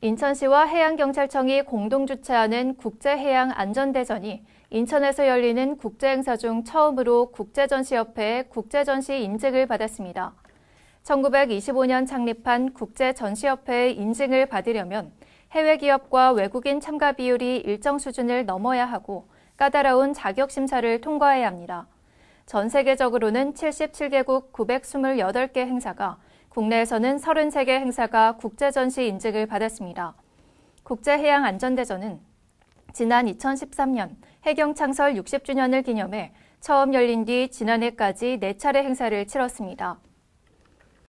인천시와 해양경찰청이 공동 주최하는 국제해양안전대전이 인천에서 열리는 국제행사 중 처음으로 국제전시협회 국제전시 인증을 받았습니다. 1925년 창립한 국제전시협회의 인증을 받으려면 해외 기업과 외국인 참가 비율이 일정 수준을 넘어야 하고 까다로운 자격 심사를 통과해야 합니다. 전 세계적으로는 77개국 928개 행사가 국내에서는 33개 행사가 국제전시 인증을 받았습니다. 국제해양안전대전은 지난 2013년 해경 창설 60주년을 기념해 처음 열린 뒤 지난해까지 4차례 행사를 치렀습니다.